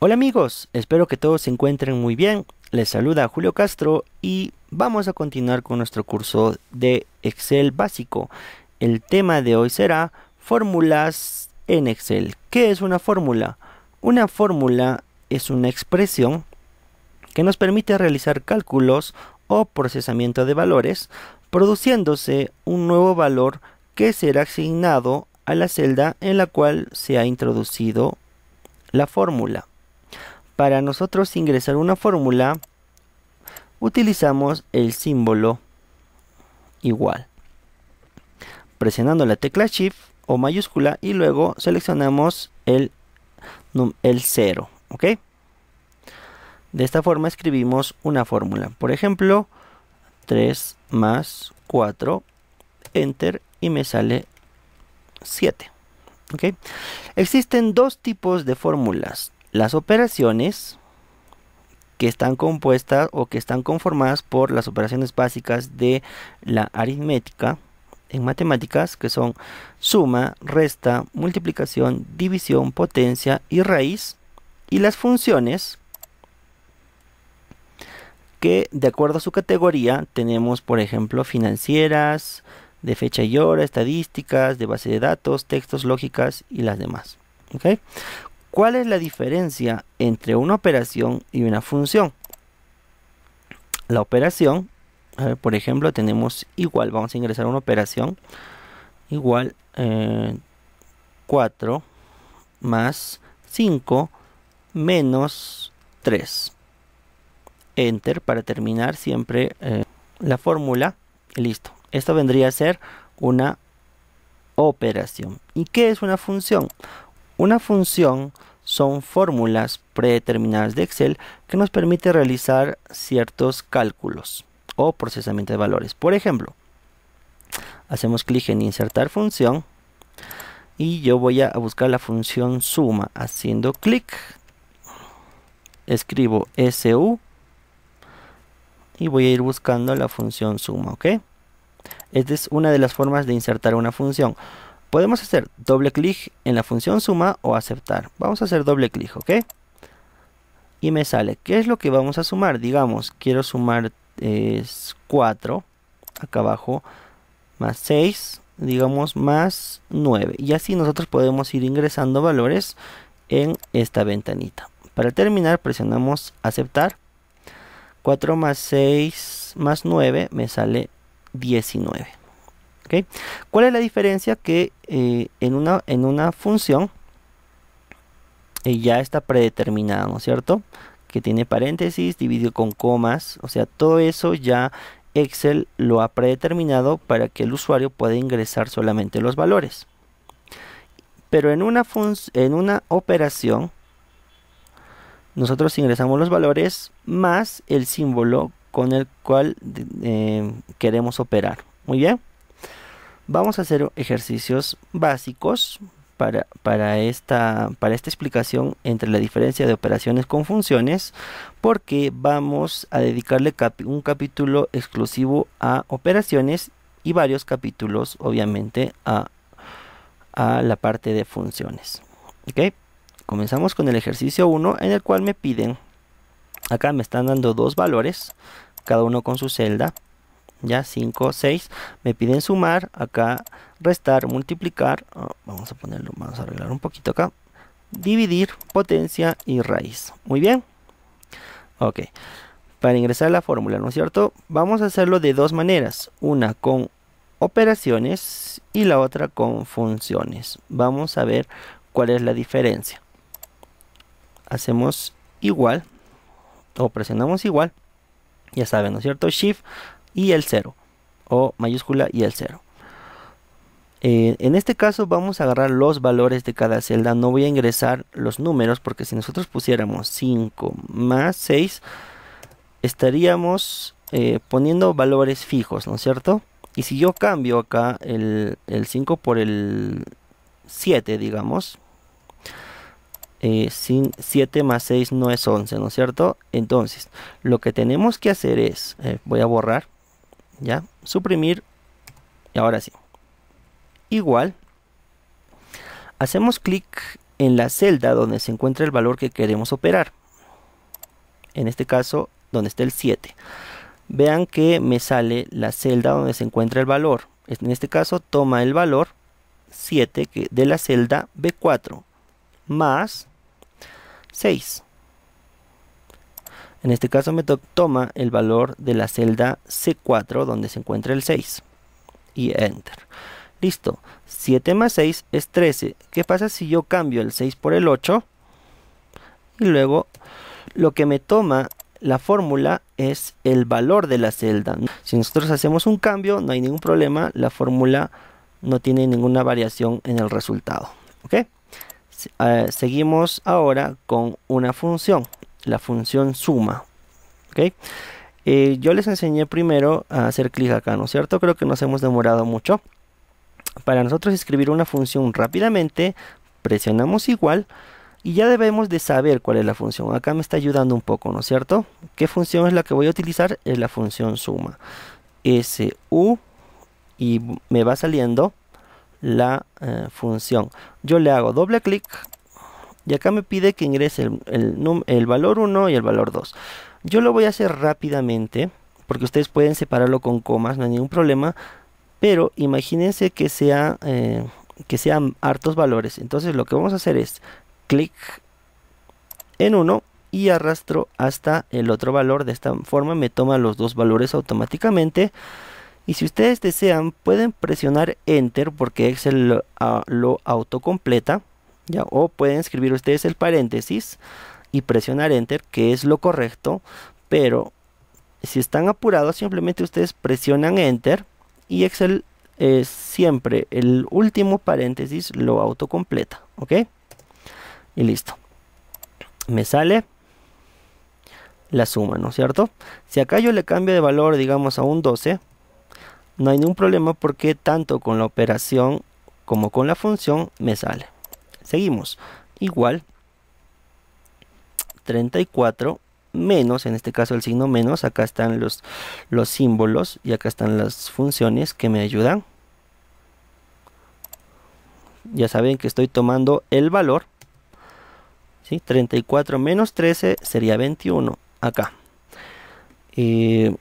Hola amigos, espero que todos se encuentren muy bien. Les saluda Julio Castro y vamos a continuar con nuestro curso de Excel básico. El tema de hoy será fórmulas en Excel. ¿Qué es una fórmula? Una fórmula es una expresión que nos permite realizar cálculos o procesamiento de valores, produciéndose un nuevo valor que será asignado a la celda en la cual se ha introducido la fórmula. Para nosotros ingresar una fórmula utilizamos el símbolo igual. Presionando la tecla Shift o mayúscula y luego seleccionamos el, el 0. ¿ok? De esta forma escribimos una fórmula. Por ejemplo, 3 más 4, enter y me sale 7. Existen dos tipos de fórmulas. Las operaciones que están compuestas o que están conformadas por las operaciones básicas de la aritmética en matemáticas, que son suma, resta, multiplicación, división, potencia y raíz, y las funciones que de acuerdo a su categoría tenemos por ejemplo financieras, de fecha y hora, estadísticas, de base de datos, textos, lógicas y las demás. ¿okay? ¿Cuál es la diferencia entre una operación y una función? La operación, por ejemplo, tenemos igual, vamos a ingresar una operación, igual 4 eh, más 5 menos 3. Enter para terminar siempre eh, la fórmula. Listo. Esto vendría a ser una operación. ¿Y qué es una función? Una función son fórmulas predeterminadas de Excel que nos permite realizar ciertos cálculos o procesamiento de valores. Por ejemplo, hacemos clic en insertar función y yo voy a buscar la función suma haciendo clic escribo su y voy a ir buscando la función suma ok esta es una de las formas de insertar una función Podemos hacer doble clic en la función suma o aceptar. Vamos a hacer doble clic, ¿ok? Y me sale, ¿qué es lo que vamos a sumar? Digamos, quiero sumar 4, acá abajo, más 6, digamos, más 9. Y así nosotros podemos ir ingresando valores en esta ventanita. Para terminar, presionamos aceptar. 4 más 6 más 9 me sale 19. ¿Cuál es la diferencia? Que eh, en, una, en una función eh, ya está predeterminada, ¿no es cierto? Que tiene paréntesis, dividido con comas, o sea, todo eso ya Excel lo ha predeterminado para que el usuario pueda ingresar solamente los valores. Pero en una, en una operación, nosotros ingresamos los valores más el símbolo con el cual eh, queremos operar. Muy bien. Vamos a hacer ejercicios básicos para, para, esta, para esta explicación entre la diferencia de operaciones con funciones, porque vamos a dedicarle un capítulo exclusivo a operaciones y varios capítulos, obviamente, a, la parte de funciones. Okay. Comenzamos con el ejercicio 1, en el cual me piden, acá me están dando dos valores, cada uno con su celda, ya 5, 6, me piden sumar, acá restar, multiplicar, ah, vamos a ponerlo, vamos a arreglar un poquito acá, dividir, potencia y raíz, muy bien, ok, para ingresar la fórmula, ¿no es cierto? Vamos a hacerlo de dos maneras, una con operaciones y la otra con funciones, vamos a ver cuál es la diferencia, hacemos igual, o presionamos igual, ya saben, ¿no es cierto? Shift y el 0. O mayúscula y el 0. Eh, en este caso vamos a agarrar los valores de cada celda. No voy a ingresar los números porque si nosotros pusiéramos 5 más 6 estaríamos eh, poniendo valores fijos, ¿no es cierto? Y si yo cambio acá el, 5 por el 7, digamos, eh, sin 7 más 6 no es 11, ¿no es cierto? Entonces, lo que tenemos que hacer es, voy a borrar, ya suprimir y ahora sí igual hacemos clic en la celda donde se encuentra el valor que queremos operar en este caso donde está el 7 vean que me sale la celda donde se encuentra el valor en este caso toma el valor 7 de la celda B4 más 6 en este caso me toma el valor de la celda C4 donde se encuentra el 6 y enter. Listo, 7 más 6 es 13. ¿Qué pasa si yo cambio el 6 por el 8? Y luego lo que me toma la fórmula es el valor de la celda. Si nosotros hacemos un cambio, no hay ningún problema, la fórmula no tiene ninguna variación en el resultado. ¿okay? Eh, seguimos ahora con una función la función suma. ¿okay? Eh, yo les enseñé primero a hacer clic acá, ¿no es cierto? Creo que nos hemos demorado mucho. Para nosotros escribir una función rápidamente, presionamos igual y ya debemos de saber cuál es la función. Acá me está ayudando un poco, ¿no es cierto? ¿Qué función es la que voy a utilizar? Es la función suma. SU y me va saliendo la eh, función. Yo le hago doble clic y acá me pide que ingrese el, valor 1 y el valor 2. Yo lo voy a hacer rápidamente, porque ustedes pueden separarlo con comas, no hay ningún problema. Pero imagínense eh, que, sean hartos valores. Entonces lo que vamos a hacer es clic en uno y arrastro hasta el otro valor. De esta forma me toma los dos valores automáticamente. Y si ustedes desean pueden presionar enter porque Excel lo ah, autocompleta. ¿ya? O pueden escribir ustedes el paréntesis y presionar enter, que es lo correcto, pero si están apurados simplemente ustedes presionan enter y Excel siempre el último paréntesis lo autocompleta, ¿ok? Y listo. Me sale la suma, ¿no es cierto? Si acá yo le cambio de valor, digamos, a un 12, no hay ningún problema porque tanto con la operación como con la función me sale. Seguimos. Igual 34 menos, en este caso el signo menos, acá están los, los símbolos y acá están las funciones que me ayudan. Ya saben que estoy tomando el valor. ¿sí? 34 menos 13 sería 21 acá. Eh,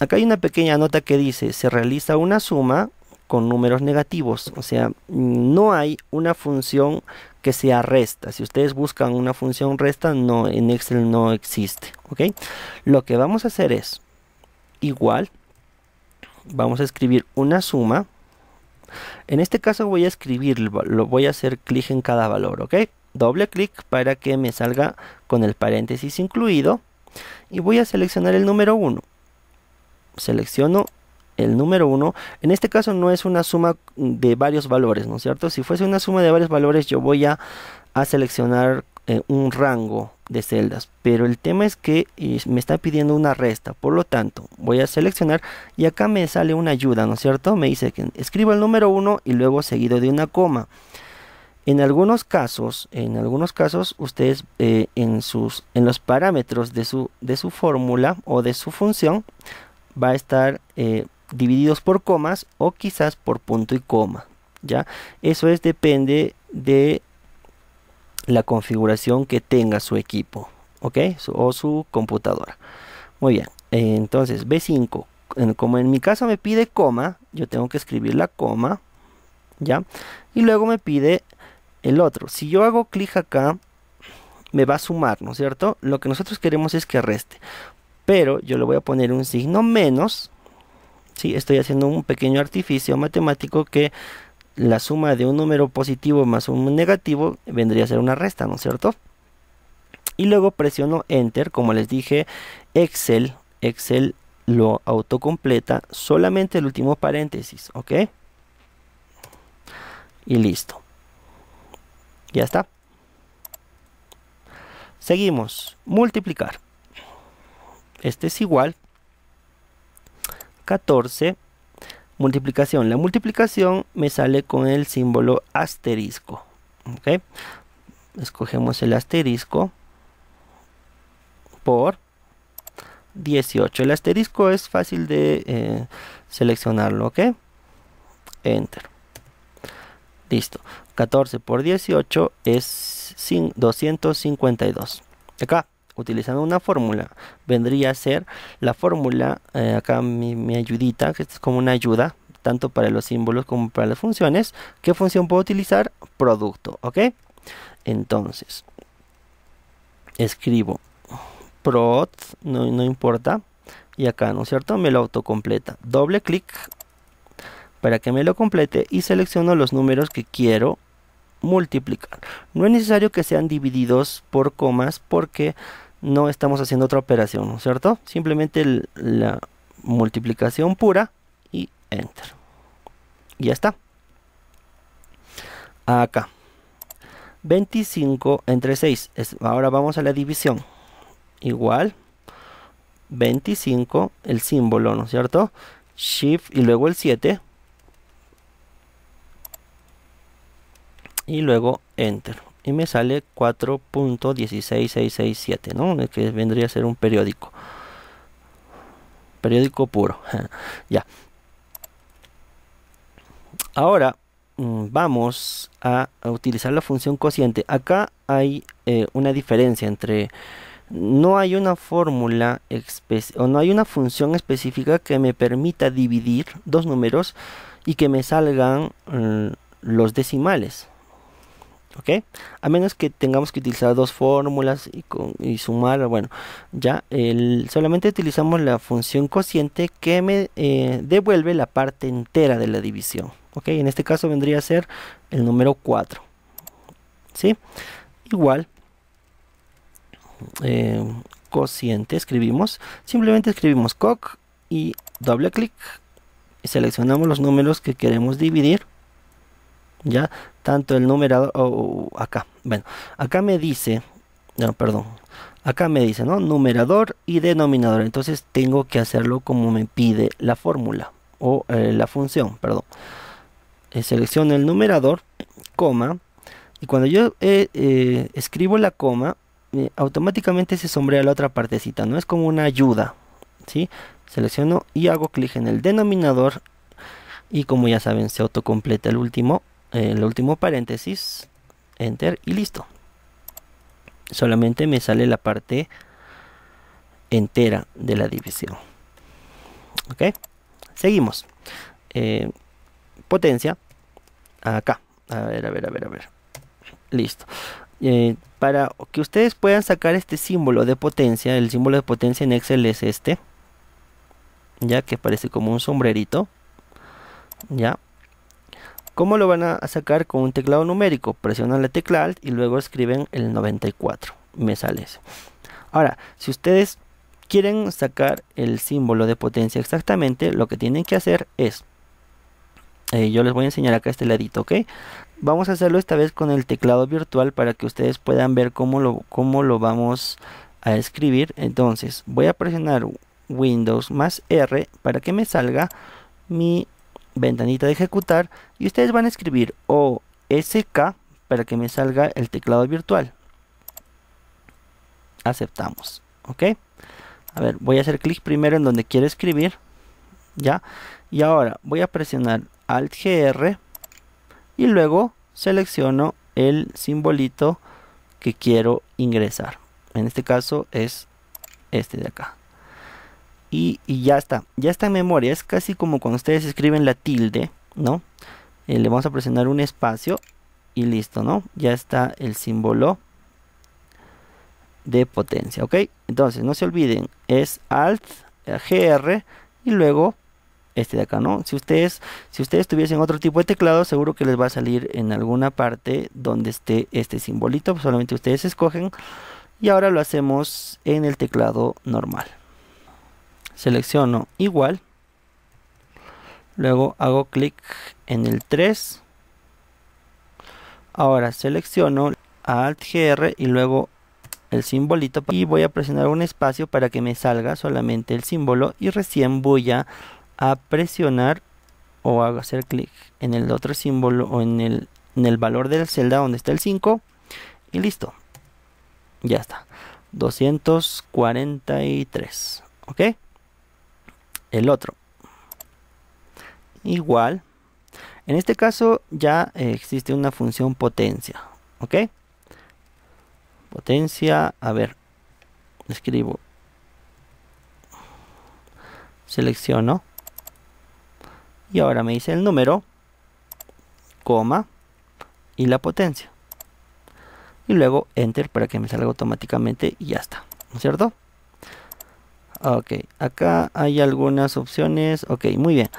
acá hay una pequeña nota que dice, se realiza una suma con números negativos. O sea, no hay una función que sea resta. Si ustedes buscan una función resta, no, en Excel no existe. ¿ok? Lo que vamos a hacer es, igual, vamos a escribir una suma. En este caso voy a escribir, lo voy a hacer clic en cada valor, ¿ok? Doble clic para que me salga con el paréntesis incluido. Y voy a seleccionar el número 1. Selecciono el número 1, en este caso no es una suma de varios valores, ¿no es cierto? Si fuese una suma de varios valores yo voy a, seleccionar eh, un rango de celdas, pero el tema es que me está pidiendo una resta, por lo tanto voy a seleccionar y acá me sale una ayuda, ¿no es cierto? Me dice que escriba el número 1 y luego seguido de una coma. En algunos casos, en algunos casos, ustedes eh, en, sus, en los parámetros de su, de su fórmula o de su función va a estar eh, divididos por comas o quizás por punto y coma. ¿ya? Eso es depende de la configuración que tenga su equipo ¿ok? o su computadora. Muy bien, entonces B5. Como en mi caso me pide coma, yo tengo que escribir la coma, ¿ya? Y luego me pide el otro. Si yo hago clic acá, me va a sumar, ¿no es cierto? Lo que nosotros queremos es que reste. Pero yo le voy a poner un signo menos ¿sí? Estoy haciendo un pequeño artificio matemático que la suma de un número positivo más un negativo vendría a ser una resta, ¿no es cierto? Y luego presiono Enter, como les dije, Excel, Excel lo autocompleta solamente el último paréntesis, ¿ok? Y listo. Ya está. Seguimos. Multiplicar. Este es igual 14 multiplicación. La multiplicación me sale con el símbolo asterisco. ¿okay? Escogemos el asterisco por 18. El asterisco es fácil de eh, seleccionarlo. ¿ok? Enter. Listo. 14 por 18 es 252. Acá utilizando una fórmula. Vendría a ser la fórmula, eh, acá mi, ayudita, que es como una ayuda, tanto para los símbolos como para las funciones. ¿Qué función puedo utilizar? Producto, ¿ok? Entonces, escribo prod, no, no importa. Y acá, ¿no es cierto? Me lo autocompleta. Doble clic para que me lo complete y selecciono los números que quiero multiplicar. No es necesario que sean divididos por comas porque no estamos haciendo otra operación, ¿no es cierto? Simplemente la multiplicación pura y enter. Y ya está. Acá. 25 entre 6. ahora vamos a la división. Igual. 25, el símbolo, ¿no es cierto? Shift y luego el 7. Y luego Enter y me sale 4.16667, ¿no? Eh, que vendría a ser un periódico. Periódico puro. ya. Ahora mm, vamos a, utilizar la función cociente. Acá hay eh, una diferencia entre no hay una fórmula o no hay una función específica que me permita dividir dos números y que me salgan mm, los decimales. A menos que tengamos que utilizar dos fórmulas y, sumar, bueno, ya solamente utilizamos la función cociente que me eh, devuelve la parte entera de la división, En este caso vendría a ser el número 4, Igual, eh, cociente escribimos, simplemente escribimos coc y doble clic y seleccionamos los números que queremos dividir ya tanto el numerador o acá bueno acá me dice no perdón acá me dice no numerador y denominador entonces tengo que hacerlo como me pide la fórmula o eh, la función perdón eh, selecciono el numerador coma y cuando yo eh, escribo la coma automáticamente se sombrea la otra partecita no es como una ayuda ¿sí? selecciono y hago clic en el denominador y como ya saben se autocompleta el último el último paréntesis, enter y listo. Solamente me sale la parte entera de la división. Ok, seguimos. Eh, potencia acá. A ver, a ver, a ver, a ver. Listo. Eh, para que ustedes puedan sacar este símbolo de potencia, el símbolo de potencia en Excel es este. Ya que parece como un sombrerito. Ya, ¿Cómo lo van a sacar con un teclado numérico? Presionan la tecla Alt y luego escriben el 94. Me sale eso. Ahora, si ustedes quieren sacar el símbolo de potencia exactamente, lo que tienen que hacer es... Eh, yo les voy a enseñar acá este ladito, ¿ok? Vamos a hacerlo esta vez con el teclado virtual para que ustedes puedan ver cómo lo, cómo lo vamos a escribir. Entonces, voy a presionar Windows más R para que me salga mi ventanita de ejecutar y ustedes van a escribir OSK para que me salga el teclado virtual. Aceptamos, ¿ok? A ver, voy a hacer clic primero en donde quiero escribir, ¿ya? Y ahora voy a presionar Alt GR y luego selecciono el simbolito que quiero ingresar. En este caso es este de acá y, ya está, ya está en memoria, es casi como cuando ustedes escriben la tilde, ¿no? Eh, le vamos a presionar un espacio y listo, ¿no? Ya está el símbolo de potencia, ¿ok? Entonces, no se olviden, es Alt, eh, GR y luego este de acá, ¿no? Si ustedes, si ustedes tuviesen otro tipo de teclado, seguro que les va a salir en alguna parte donde esté este simbolito, solamente ustedes escogen y ahora lo hacemos en el teclado normal selecciono igual, luego hago clic en el 3, ahora selecciono Alt GR y luego el simbolito y voy a presionar un espacio para que me salga solamente el símbolo y recién voy a, presionar o hago hacer clic en el otro símbolo o en el, en el valor de la celda donde está el 5 y listo ya está 243 ok el otro. Igual. En este caso ya eh, existe una función potencia. ¿Ok? Potencia, a ver, escribo. Selecciono. Y ahora me dice el número, coma y la potencia. Y luego enter para que me salga automáticamente y ya está. ¿No cierto? Ok, acá hay algunas opciones. Ok, muy bien.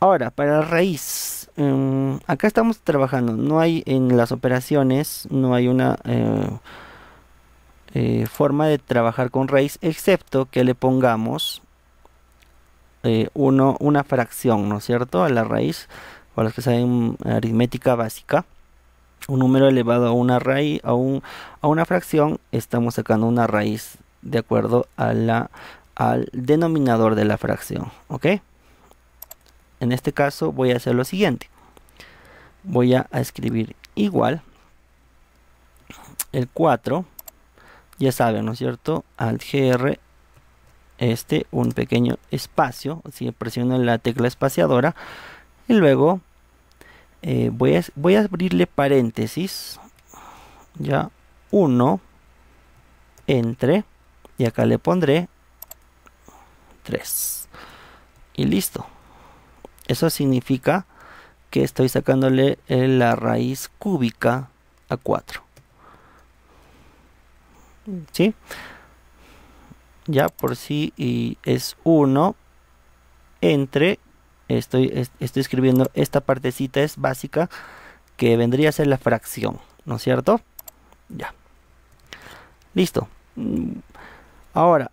Ahora, para raíz. Em, acá estamos trabajando. No hay en las operaciones, no hay una eh, eh, forma de trabajar con raíz, excepto que le pongamos eh, uno, una fracción, ¿no es cierto? A la raíz, para los que saben aritmética básica. Un número elevado a una raíz, a, a una fracción, estamos sacando una raíz de acuerdo al denominador de la fracción. ¿Ok? En este caso voy a hacer lo siguiente. Voy a escribir igual el 4. Ya saben, ¿no es cierto? Al GR este un pequeño espacio. Si presiono la tecla espaciadora y luego eh, voy, a, voy a abrirle paréntesis. Ya 1 entre y acá le pondré 3 y listo eso significa que estoy sacándole eh, la raíz cúbica a 4 ¿sí? ya por si y es 1 entre estoy, estoy escribiendo esta partecita es básica que vendría a ser la fracción ¿no es cierto? ya listo Ahora,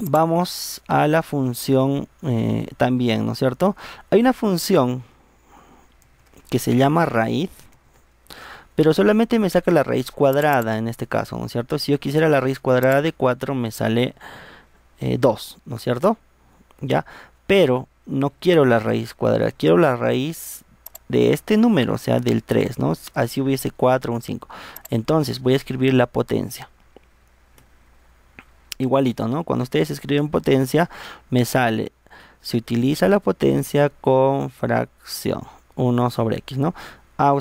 vamos a la función eh, también, ¿no es cierto? Hay una función que se llama raíz, pero solamente me saca la raíz cuadrada en este caso, ¿no es cierto? Si yo quisiera la raíz cuadrada de 4 me sale 2, eh, ¿no es cierto? Ya, pero no quiero la raíz cuadrada, quiero la raíz de este número, o sea, del 3, ¿no? Así hubiese 4, un 5. Entonces voy a escribir la potencia igualito, ¿no? Cuando ustedes escriben potencia, me sale, se utiliza la potencia con fracción, 1 sobre x, ¿no? Ah,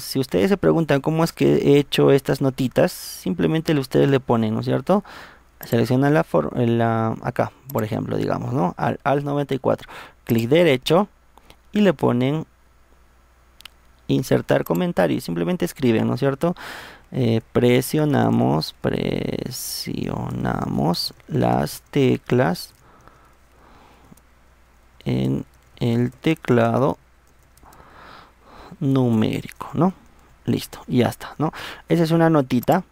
si ustedes se preguntan cómo es que he hecho estas notitas, simplemente ustedes le ponen, ¿no es cierto? Seleccionan la, eh, la acá, por ejemplo, digamos, ¿no? Al, al 94, clic derecho y le ponen insertar comentario y simplemente escriben, ¿no es cierto? Eh, presionamos, presionamos las teclas en el teclado numérico, ¿no? Listo, ya está, ¿no? Esa es una notita.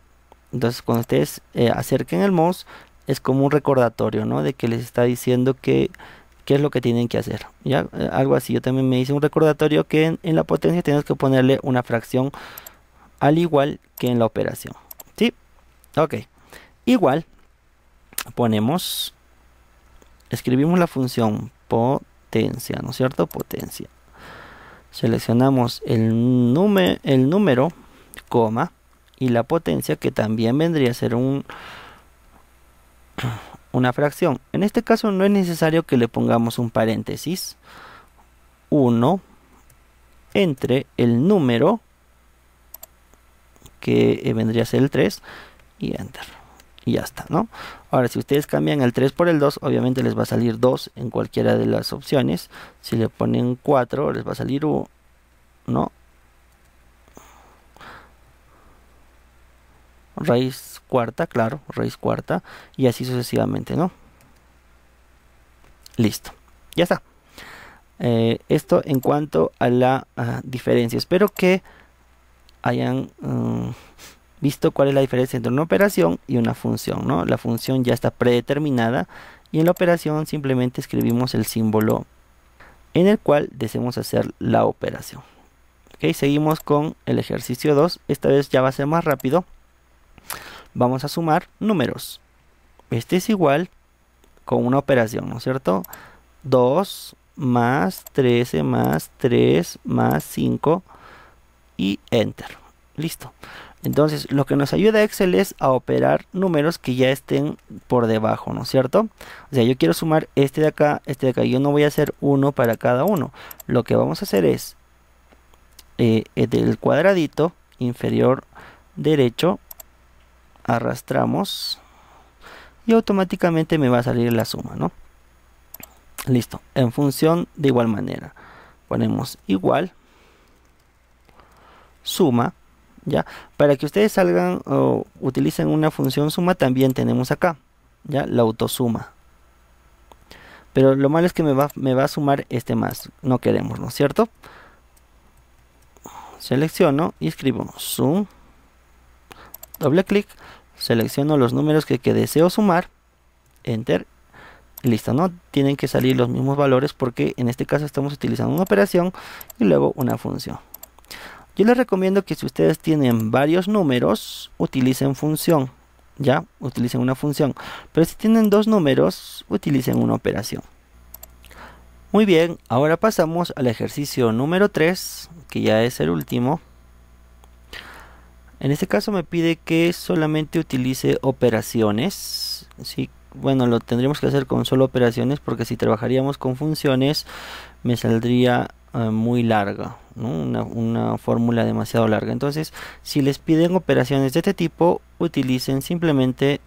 Entonces, cuando ustedes eh, acerquen el mouse, es como un recordatorio, ¿no? De que les está diciendo que qué es lo que tienen que hacer. Ya, eh, algo así. Yo también me hice un recordatorio que en, en la potencia tenemos que ponerle una fracción al igual que en la operación. ¿Sí? Ok. Igual, ponemos, escribimos la función potencia, ¿no es cierto? Potencia. Seleccionamos el, el número, coma, y la potencia que también vendría a ser un, una fracción. En este caso no es necesario que le pongamos un paréntesis. 1 entre el número que eh, vendría a ser el 3 y enter. Y ya está, ¿no? Ahora, si ustedes cambian el 3 por el 2, obviamente les va a salir 2 en cualquiera de las opciones. Si le ponen 4, les va a salir 1, ¿no? raíz cuarta, claro, raíz cuarta, y así sucesivamente, ¿no? Listo, ya está. Eh, esto en cuanto a la ah, diferencia. Espero que hayan mm, visto cuál es la diferencia entre una operación y una función. ¿no? La función ya está predeterminada y en la operación simplemente escribimos el símbolo en el cual deseamos hacer la operación. Seguimos con el ejercicio 2. Esta vez ya va a ser más rápido. Vamos a sumar números. Este es igual con una operación, ¿no es cierto? 2 más 13 más 3 más 5 y enter. Listo. Entonces, lo que nos ayuda Excel es a operar números que ya estén por debajo, ¿no es cierto? O sea, yo quiero sumar este de acá, este de acá. Yo no voy a hacer uno para cada uno. Lo que vamos a hacer es eh, eh, del cuadradito inferior derecho arrastramos y automáticamente me va a salir la suma, ¿no? Listo. En función de igual manera. Ponemos igual suma, ¿ya? Para que ustedes salgan o utilicen una función suma, también tenemos acá, ¿ya? La autosuma. Pero lo malo es que me va, me va a sumar este más, no queremos, ¿no es cierto? Selecciono y escribo sum, doble clic, selecciono los números que, deseo sumar, enter listo, ¿no? Tienen que salir los mismos valores porque en este caso estamos utilizando una operación y luego una función. Yo les recomiendo que si ustedes tienen varios números, utilicen función. Ya, utilicen una función. Pero si tienen dos números, utilicen una operación. Muy bien, ahora pasamos al ejercicio número 3, que ya es el último. En este caso me pide que solamente utilice operaciones. Sí, bueno, lo tendríamos que hacer con solo operaciones porque si trabajaríamos con funciones me saldría eh, muy larga, una, fórmula demasiado larga. Entonces, si les piden operaciones de este tipo, utilicen simplemente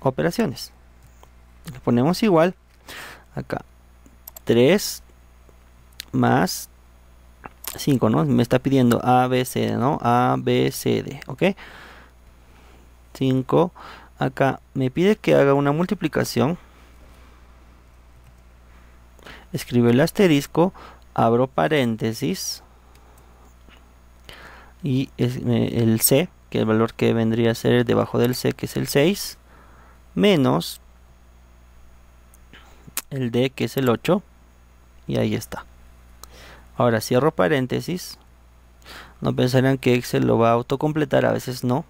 operaciones. Le ponemos igual acá 3 más 5, ¿no? Me está pidiendo A, ¿no? A, B, ¿ok? 5. Acá me pide que haga una multiplicación. Escribe el asterisco abro paréntesis y el C, que el valor que vendría a ser debajo del C, que es el 6, menos el D, que es el 8, y ahí está. Ahora cierro paréntesis. No pensarán que Excel lo va a autocompletar, a veces no.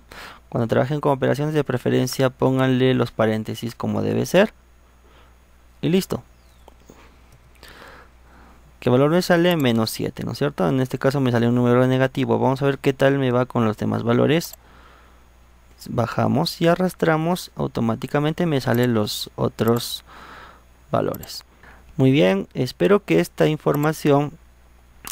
Cuando trabajen con operaciones de preferencia, pónganle los paréntesis como debe ser. Y listo valor me sale menos 7, ¿no es cierto? En este caso me sale un número negativo. Vamos a ver qué tal me va con los demás valores. Bajamos y arrastramos, automáticamente me salen los otros valores. Muy bien, espero que esta información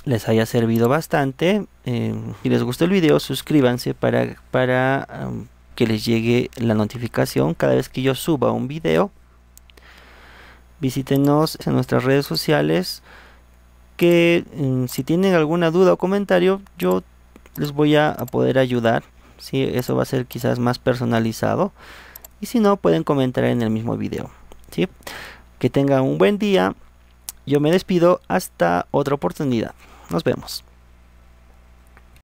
les haya servido bastante. Eh, si les gustó el video, suscríbanse para, para que les llegue la notificación cada vez que yo suba un video. Visítenos en nuestras redes sociales que mm, si tienen alguna duda o comentario, yo les voy a, poder ayudar. si Eso va a ser quizás más personalizado. Y si no, pueden comentar en el mismo video. ¿sí? Que tengan un buen día. Yo me despido hasta otra oportunidad. Nos vemos.